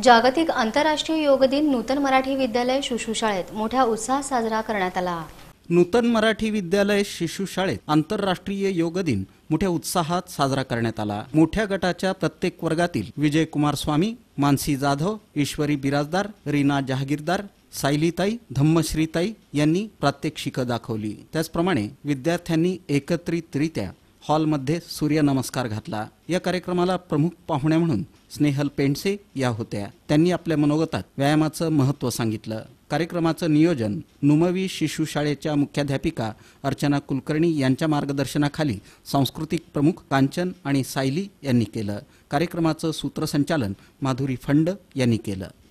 जागतिक आंतरराष्ट्रीय योग दिन नूतन मराठी विद्यालय शुशुशाळेत मोठ्या उत्साहात साजरा करण्यात आला नूतन मराठी विद्यालय शिशु शाळेत आंतरराष्ट्रीय योग दिन मोठ्या उत्साहात साजरा करण्यात आला मोठ्या गटाच्या प्रत्येक वर्गातील विजय कुमार स्वामी मानसी जाधव ईश्वरी बिराजदार रीना जहागीरदार सायलीताई धम्मश्रीताई यांनी प्रात्यक्षिकं दाखवली त्याचप्रमाणे विद्यार्थ्यांनी एकत्रितरित्या हॉलमध्ये सूर्यनमस्कार घातला या कार्यक्रमाला प्रमुख पाहुण्या म्हणून स्नेहल पेंडसे या होत्या त्यांनी आपल्या मनोगतात व्यायामाचं महत्त्व सांगितलं कार्यक्रमाचं नियोजन नुमवी शिशु शाळेच्या मुख्याध्यापिका अर्चना कुलकर्णी यांच्या मार्गदर्शनाखाली सांस्कृतिक प्रमुख कांचन आणि सायली यांनी केलं कार्यक्रमाचं सूत्रसंचालन माधुरी फंड यांनी केलं